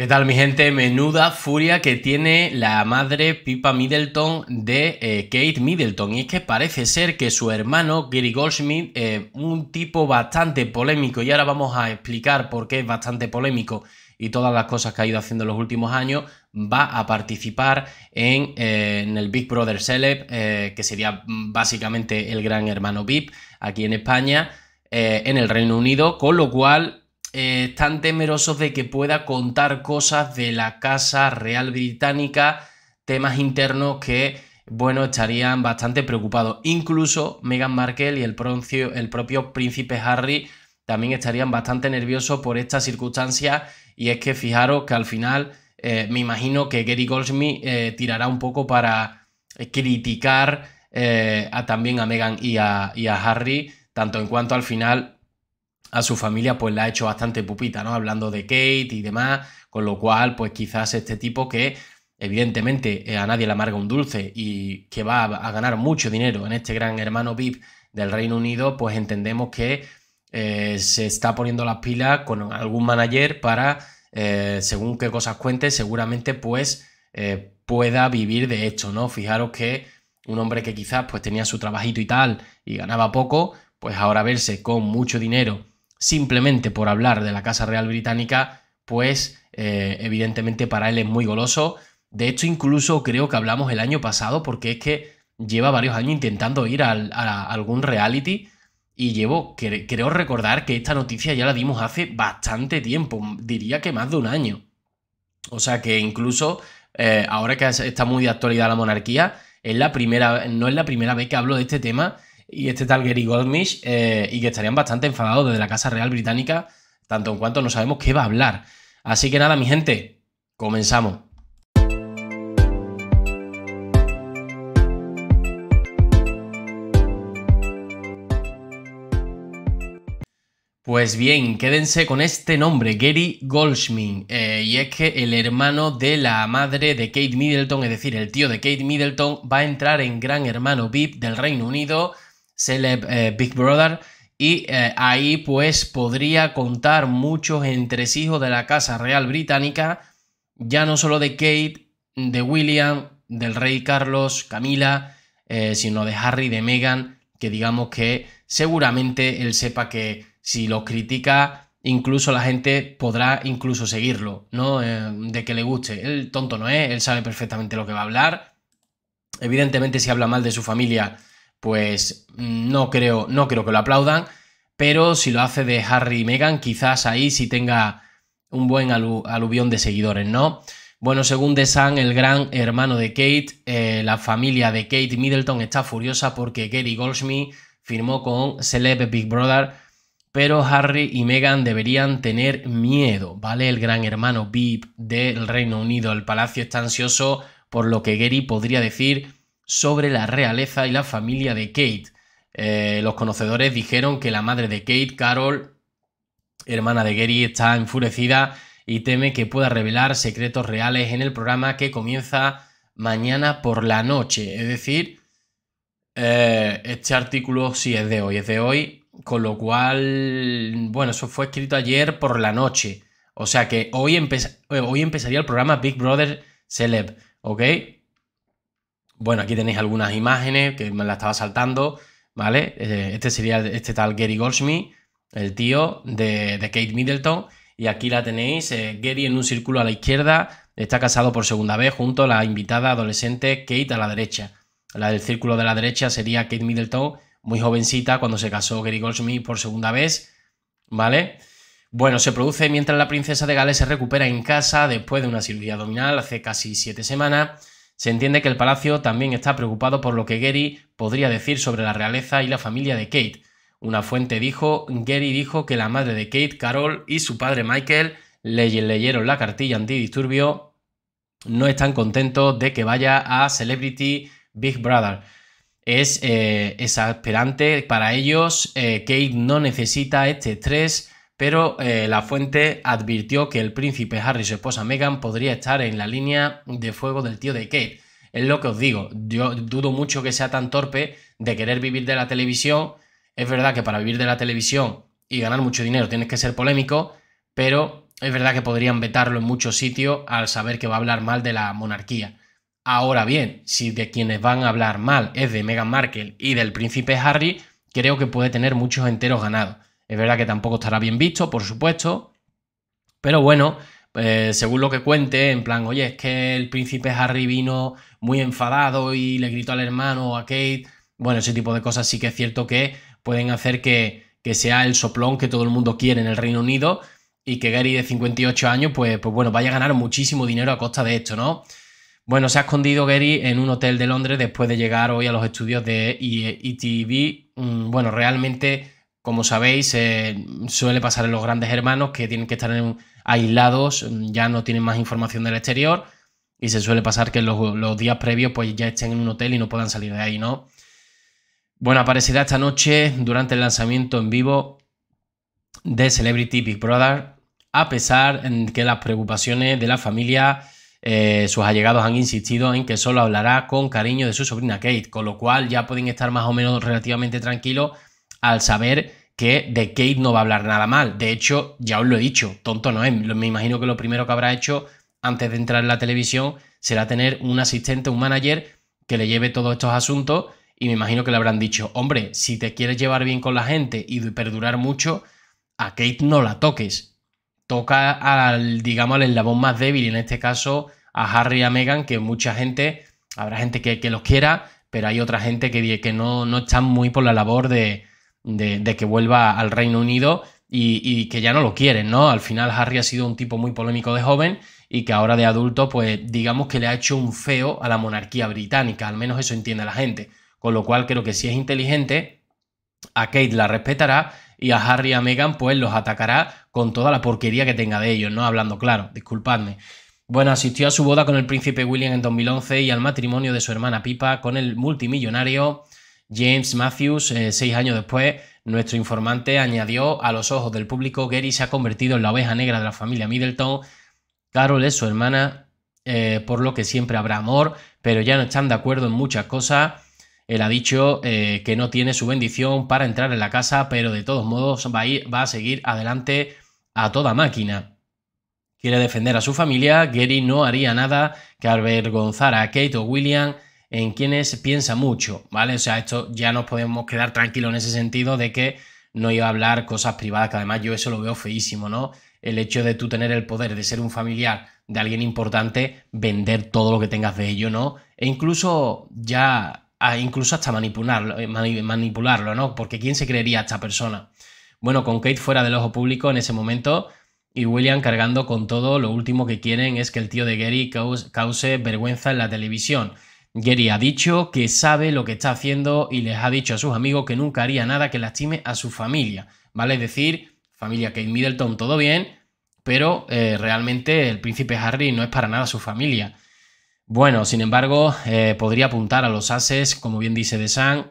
¿Qué tal mi gente? Menuda furia que tiene la madre Pipa Middleton de eh, Kate Middleton. Y es que parece ser que su hermano Gary Goldschmidt, eh, un tipo bastante polémico, y ahora vamos a explicar por qué es bastante polémico y todas las cosas que ha ido haciendo en los últimos años, va a participar en, eh, en el Big Brother Celeb, que sería básicamente el gran hermano VIP aquí en España. en el Reino Unido, con lo cual están eh, temerosos de que pueda contar cosas de la Casa Real Británica, temas internos que, bueno, estarían bastante preocupados. Incluso Meghan Markle y el, el propio príncipe Harry también estarían bastante nerviosos por esta circunstancia. Y es que fijaros que al final eh, me imagino que Gary Goldsmith eh, tirará un poco para criticar también a Meghan y a Harry, tanto en cuanto al final a su familia pues la ha hecho bastante pupita, ¿no? Hablando de Kate y demás, con lo cual pues quizás este tipo que evidentemente eh, a nadie le amarga un dulce y que va a ganar mucho dinero en este gran hermano VIP del Reino Unido, pues entendemos que eh, se está poniendo las pilas con algún manager para, eh, según qué cosas cuente, seguramente pues pueda vivir de esto, ¿no? Fijaros que un hombre que quizás pues tenía su trabajito y tal y ganaba poco, pues ahora verse con mucho dinero simplemente por hablar de la Casa Real Británica, pues eh, evidentemente para él es muy goloso. De hecho, incluso creo que hablamos el año pasado porque es que lleva varios años intentando ir a, algún reality y llevo, creo recordar que esta noticia ya la dimos hace bastante tiempo, diría que más de un año. O sea que incluso eh, ahora que está muy de actualidad la monarquía, es la primera, no es la primera vez que hablo de este tema y este tal Gary Goldmish, eh, y que estarían bastante enfadados desde la Casa Real Británica, tanto en cuanto no sabemos qué va a hablar. Así que nada, mi gente, comenzamos. Pues bien, quédense con este nombre, Gary Goldsmith eh, y es que el hermano de la madre de Kate Middleton, es decir, el tío de Kate Middleton, va a entrar en Gran Hermano VIP del Reino Unido Celeb eh, Big Brother. Y eh, ahí pues podría contar muchos entresijos de la Casa Real Británica, ya no solo de Kate, de William, del rey Carlos, Camila, eh, sino de Harry, de Meghan, que digamos que seguramente él sepa que si lo critica, incluso la gente podrá incluso seguirlo, ¿no? de que le guste. Él tonto no es, él sabe perfectamente lo que va a hablar. Evidentemente si habla mal de su familia, pues no creo, no creo que lo aplaudan, pero si lo hace de Harry y Meghan, quizás ahí sí tenga un buen aluvión de seguidores, ¿no? Bueno, según The el gran hermano de Kate, eh, la familia de Kate Middleton está furiosa porque Gary Goldsmith firmó con Celeb Big Brother, pero Harry y Meghan deberían tener miedo, ¿vale? El gran hermano VIP del Reino Unido, el palacio está ansioso por lo que Gary podría decir sobre la realeza y la familia de Kate. Eh, los conocedores dijeron que la madre de Kate, Carol, hermana de Gary, está enfurecida y teme que pueda revelar secretos reales en el programa que comienza mañana por la noche. Es decir, eh, este artículo sí es de hoy, es de hoy, con lo cual, bueno, eso fue escrito ayer por la noche. O sea que hoy, eh, hoy empezaría el programa Big Brother Celeb, ¿ok? Bueno, aquí tenéis algunas imágenes que me la estaba saltando, ¿vale? Eh, este sería este tal Gary Goldsmith, el tío de, Kate Middleton. Y aquí la tenéis, eh, Gary en un círculo a la izquierda, está casado por segunda vez junto a la invitada adolescente Kate a la derecha. La del círculo de la derecha sería Kate Middleton, muy jovencita cuando se casó Gary Goldsmith por segunda vez, ¿vale? Bueno, se produce mientras la princesa de Gales se recupera en casa después de una cirugía abdominal hace casi siete semanas. Se entiende que el palacio también está preocupado por lo que Gary podría decir sobre la realeza y la familia de Kate. Una fuente dijo, Gary dijo que la madre de Kate, Carol, y su padre Michael leyeron la cartilla antidisturbio, no están contentos de que vaya a Celebrity Big Brother. Es eh, exasperante para ellos, eh, Kate no necesita este estrés, pero eh, la fuente advirtió que el príncipe Harry y su esposa Meghan podría estar en la línea de fuego del tío de Kate. Es lo que os digo, yo dudo mucho que sea tan torpe de querer vivir de la televisión. Es verdad que para vivir de la televisión y ganar mucho dinero tienes que ser polémico, pero es verdad que podrían vetarlo en muchos sitios al saber que va a hablar mal de la monarquía. Ahora bien, si de quienes van a hablar mal es de Meghan Markle y del príncipe Harry, creo que puede tener muchos enteros ganados. Es verdad que tampoco estará bien visto, por supuesto, pero bueno, eh, según lo que cuente, en plan, oye, es que el príncipe Harry vino muy enfadado y le gritó al hermano o a Kate. Bueno, ese tipo de cosas sí que es cierto que pueden hacer que, sea el soplón que todo el mundo quiere en el Reino Unido y que Gary de 58 años, pues, pues bueno, vaya a ganar muchísimo dinero a costa de esto, ¿no? Bueno, se ha escondido Gary en un hotel de Londres después de llegar hoy a los estudios de ETV. Mm, bueno, realmente como sabéis, eh, suele pasar en los grandes hermanos que tienen que estar aislados, ya no tienen más información del exterior y se suele pasar que los, días previos pues ya estén en un hotel y no puedan salir de ahí, ¿no? Bueno, aparecerá esta noche durante el lanzamiento en vivo de Celebrity Big Brother, a pesar de que las preocupaciones de la familia, eh, sus allegados han insistido en que solo hablará con cariño de su sobrina Kate, con lo cual ya pueden estar más o menos relativamente tranquilos al saber que de Kate no va a hablar nada mal. De hecho, ya os lo he dicho, tonto no es. Me imagino que lo primero que habrá hecho antes de entrar en la televisión será tener un asistente, un manager que le lleve todos estos asuntos y me imagino que le habrán dicho, hombre, si te quieres llevar bien con la gente y perdurar mucho, a Kate no la toques. Toca al, digamos, al eslabón más débil, en este caso a Harry y a Meghan, que mucha gente, habrá gente que, los quiera, pero hay otra gente que, que no, no están muy por la labor de, de, que vuelva al Reino Unido y, y, que ya no lo quieren, ¿no? Al final Harry ha sido un tipo muy polémico de joven y que ahora de adulto, pues digamos que le ha hecho un feo a la monarquía británica, al menos eso entiende la gente. Con lo cual creo que si es inteligente, a Kate la respetará y a Harry y a Meghan pues los atacará con toda la porquería que tenga de ellos, ¿no? Hablando claro, disculpadme. Bueno, asistió a su boda con el príncipe William en 2011 y al matrimonio de su hermana Pipa con el multimillonario James Matthews, eh, seis años después, nuestro informante añadió, a los ojos del público, Gary se ha convertido en la oveja negra de la familia Middleton. Carol es su hermana, eh, por lo que siempre habrá amor, pero ya no están de acuerdo en muchas cosas. Él ha dicho eh, que no tiene su bendición para entrar en la casa, pero de todos modos va a, seguir adelante a toda máquina. Quiere defender a su familia, Gary no haría nada que avergonzar a Kate o William en quienes piensa mucho, ¿vale? O sea, esto ya nos podemos quedar tranquilos en ese sentido de que no iba a hablar cosas privadas, que además yo eso lo veo feísimo, ¿no? El hecho de tú tener el poder de ser un familiar de alguien importante, vender todo lo que tengas de ello, ¿no? E incluso ya, incluso hasta manipularlo, eh, manipularlo, ¿no? Porque ¿quién se creería a esta persona? Bueno, con Kate fuera del ojo público en ese momento y William cargando con todo, lo último que quieren es que el tío de Gary cause vergüenza en la televisión. Gary ha dicho que sabe lo que está haciendo y les ha dicho a sus amigos que nunca haría nada que lastime a su familia, ¿vale? Es decir, familia Kate Middleton, todo bien, pero eh, realmente el príncipe Harry no es para nada su familia. Bueno, sin embargo, eh, podría apuntar a los ases, como bien dice de Sun.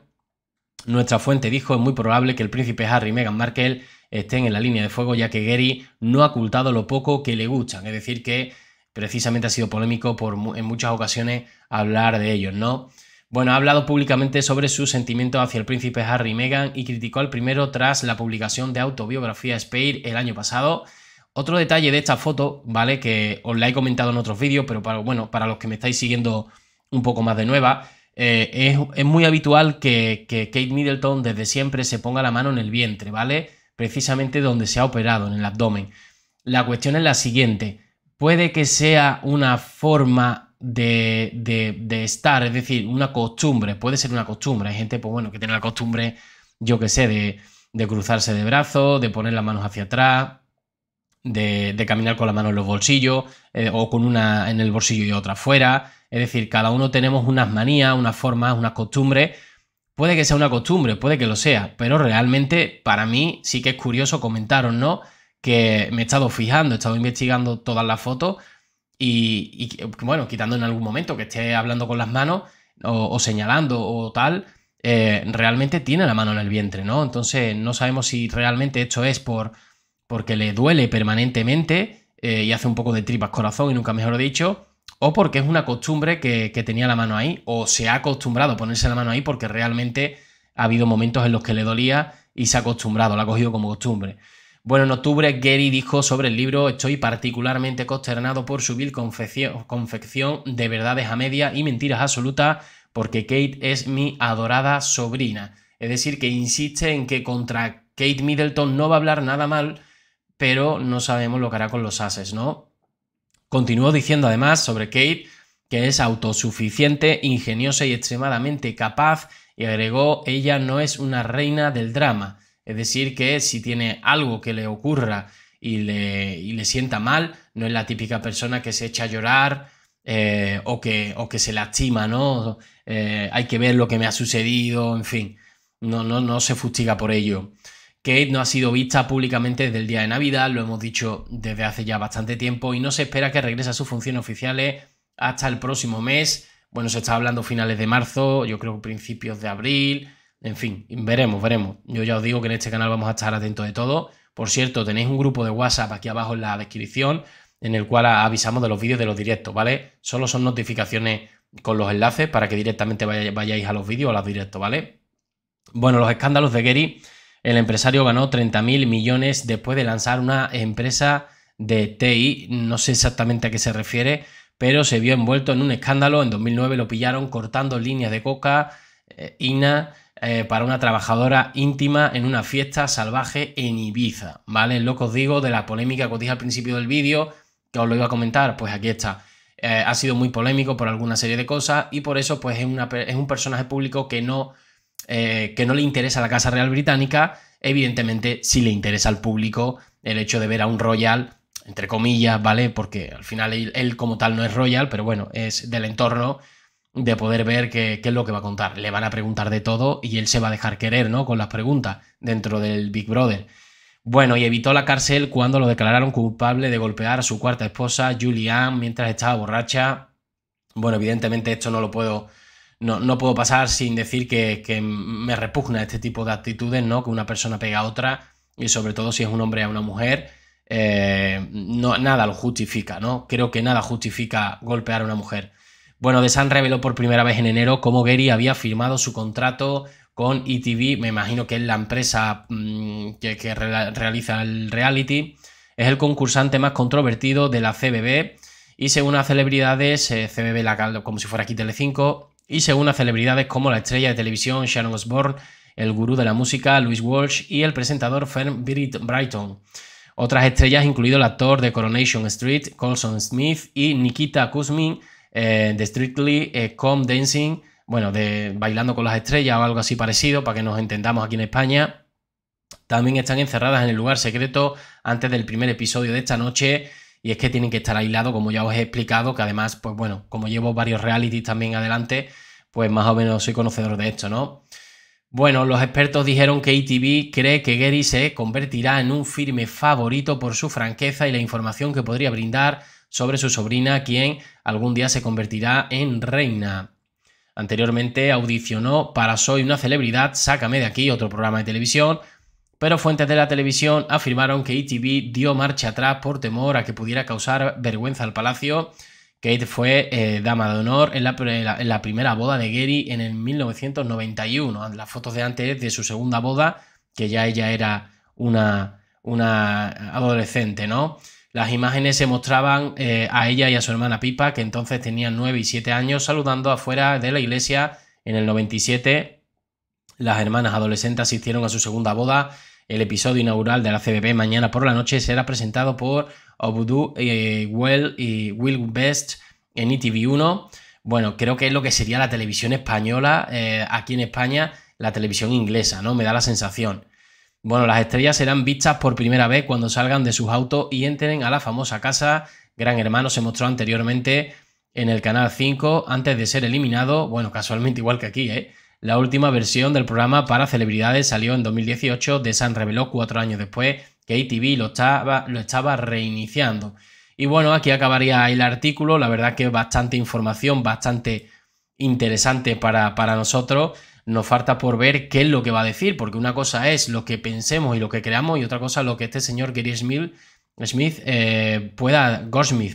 Nuestra fuente dijo es muy probable que el príncipe Harry y Meghan Markle estén en la línea de fuego, ya que Gary no ha ocultado lo poco que le gustan. Es decir, que precisamente ha sido polémico por en muchas ocasiones hablar de ellos, ¿no? Bueno, ha hablado públicamente sobre sus sentimientos hacia el príncipe Harry y Meghan y criticó al primero tras la publicación de autobiografía Spare el año pasado. Otro detalle de esta foto, ¿vale? Que os la he comentado en otros vídeos, pero bueno, para los que me estáis siguiendo un poco más de nueva, eh, es, muy habitual que Kate Middleton desde siempre se ponga la mano en el vientre, ¿vale? Precisamente donde se ha operado, en el abdomen. La cuestión es la siguiente puede que sea una forma de, estar, es decir, una costumbre, puede ser una costumbre. Hay gente, pues bueno, que tiene la costumbre, yo que sé, de, cruzarse de brazos, de poner las manos hacia atrás, de, caminar con la mano en los bolsillos eh, o con una en el bolsillo y otra fuera. Es decir, cada uno tenemos unas manías, unas formas, unas costumbres. Puede que sea una costumbre, puede que lo sea, pero realmente para mí sí que es curioso comentaros, ¿no? que me he estado fijando, he estado investigando todas las fotos y, bueno, quitando en algún momento que esté hablando con las manos o, señalando o tal, eh, realmente tiene la mano en el vientre, ¿no? Entonces no sabemos si realmente esto es por, porque le duele permanentemente eh, y hace un poco de tripas corazón y nunca mejor dicho, o porque es una costumbre que, que tenía la mano ahí o se ha acostumbrado a ponerse la mano ahí porque realmente ha habido momentos en los que le dolía y se ha acostumbrado, la ha cogido como costumbre. Bueno, en octubre Gary dijo sobre el libro Estoy particularmente consternado por su vil confección de verdades a media y mentiras absolutas porque Kate es mi adorada sobrina. Es decir, que insiste en que contra Kate Middleton no va a hablar nada mal, pero no sabemos lo que hará con los ases, ¿no? Continuó diciendo además sobre Kate que es autosuficiente, ingeniosa y extremadamente capaz y agregó ella no es una reina del drama. Es decir, que si tiene algo que le ocurra y le, le sienta mal, no es la típica persona que se echa a llorar eh, o, que, o, que, se lastima, ¿no? Eh, hay que ver lo que me ha sucedido, en fin. No, no, no se fustiga por ello. Kate no ha sido vista públicamente desde el día de Navidad, lo hemos dicho desde hace ya bastante tiempo, y no se espera que regrese a sus funciones oficiales hasta el próximo mes. Bueno, se está hablando finales de marzo, yo creo principios de abril, en fin, veremos, veremos. Yo ya os digo que en este canal vamos a estar atentos de todo. Por cierto, tenéis un grupo de WhatsApp aquí abajo en la descripción en el cual avisamos de los vídeos de los directos, ¿vale? Solo son notificaciones con los enlaces para que directamente vayáis a los vídeos a los directos, ¿vale? Bueno, los escándalos de Gary. El empresario ganó 30.000 millones después de lanzar una empresa de TI. No sé exactamente a qué se refiere, pero se vio envuelto en un escándalo. En 2009 lo pillaron cortando líneas de coca, eh, INA eh, para una trabajadora íntima en una fiesta salvaje en Ibiza, ¿vale? Lo que os digo de la polémica que os dije al principio del vídeo, que os lo iba a comentar, pues aquí está. Eh, ha sido muy polémico por alguna serie de cosas y por eso pues es, un personaje público que no, eh, que no le interesa a la Casa Real Británica, evidentemente sí le interesa al público el hecho de ver a un royal, entre comillas, ¿vale? Porque al final él como tal no es royal, pero bueno, es del entorno de poder ver qué, es lo que va a contar. Le van a preguntar de todo y él se va a dejar querer, ¿no? Con las preguntas dentro del Big Brother. Bueno, y evitó la cárcel cuando lo declararon culpable de golpear a su cuarta esposa, Julian, mientras estaba borracha. Bueno, evidentemente esto no lo puedo, no, puedo pasar sin decir que, me repugna este tipo de actitudes, ¿no? Que una persona pega a otra y sobre todo si es un hombre a una mujer. Eh, no, nada lo justifica, ¿no? Creo que nada justifica golpear a una mujer. Bueno, The Sun reveló por primera vez en enero cómo Gary había firmado su contrato con ETV, me imagino que es la empresa mm, que, realiza el reality. Es el concursante más controvertido de la CBB y según a celebridades, eh, CBB la caldo como si fuera aquí Telecinco, y según a celebridades como la estrella de televisión Sharon Osbourne, el gurú de la música Louis Walsh y el presentador Fern Brighton. Otras estrellas, incluido el actor de Coronation Street, Colson Smith y Nikita Kuzmin, eh, de Strictly, eh, Dancing, bueno, de Bailando con las Estrellas o algo así parecido, para que nos entendamos aquí en España. También están encerradas en el lugar secreto antes del primer episodio de esta noche. Y es que tienen que estar aislados, como ya os he explicado, que además, pues bueno, como llevo varios realities también adelante, pues más o menos soy conocedor de esto, ¿no? Bueno, los expertos dijeron que ETV cree que Gary se convertirá en un firme favorito por su franqueza y la información que podría brindar sobre su sobrina, quien algún día se convertirá en reina. Anteriormente audicionó para Soy una celebridad, Sácame de aquí, otro programa de televisión, pero fuentes de la televisión afirmaron que ETV dio marcha atrás por temor a que pudiera causar vergüenza al palacio. Kate fue eh, dama de honor en la, primera boda de Gary en el 1991. Las fotos de antes de su segunda boda, que ya ella era una, una adolescente, ¿no? Las imágenes se mostraban eh, a ella y a su hermana Pipa, que entonces tenían 9 y 7 años, saludando afuera de la iglesia en el 97. Las hermanas adolescentes asistieron a su segunda boda. El episodio inaugural de la CBB mañana por la noche será presentado por Obudu eh, well y Will Best en etv 1 Bueno, creo que es lo que sería la televisión española eh, aquí en España, la televisión inglesa, ¿no? Me da la sensación. Bueno, las estrellas serán vistas por primera vez cuando salgan de sus autos y entren a la famosa casa. Gran Hermano se mostró anteriormente en el canal 5 antes de ser eliminado, bueno, casualmente igual que aquí, ¿eh? La última versión del programa para celebridades salió en 2018, de San reveló cuatro años después que ATV lo estaba, reiniciando. Y bueno, aquí acabaría el artículo, la verdad que es bastante información, bastante interesante para nosotros nos falta por ver qué es lo que va a decir, porque una cosa es lo que pensemos y lo que creamos y otra cosa es lo que este señor Gary Smith, Smith eh, pueda,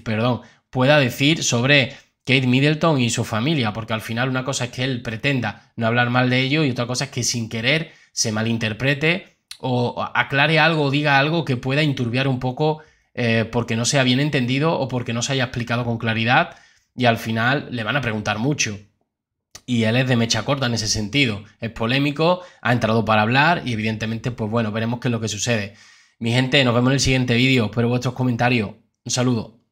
perdón, pueda decir sobre Kate Middleton y su familia, porque al final una cosa es que él pretenda no hablar mal de ello y otra cosa es que sin querer se malinterprete o aclare algo o diga algo que pueda inturbiar un poco eh, porque no sea bien entendido o porque no se haya explicado con claridad y al final le van a preguntar mucho y él es de mecha corta en ese sentido. Es polémico, ha entrado para hablar y evidentemente, pues bueno, veremos qué es lo que sucede. Mi gente, nos vemos en el siguiente vídeo. Espero vuestros comentarios. Un saludo.